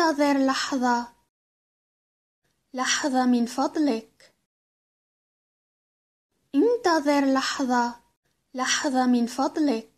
انتظر لحظة لحظة من فضلك انتظر لحظة لحظة من فضلك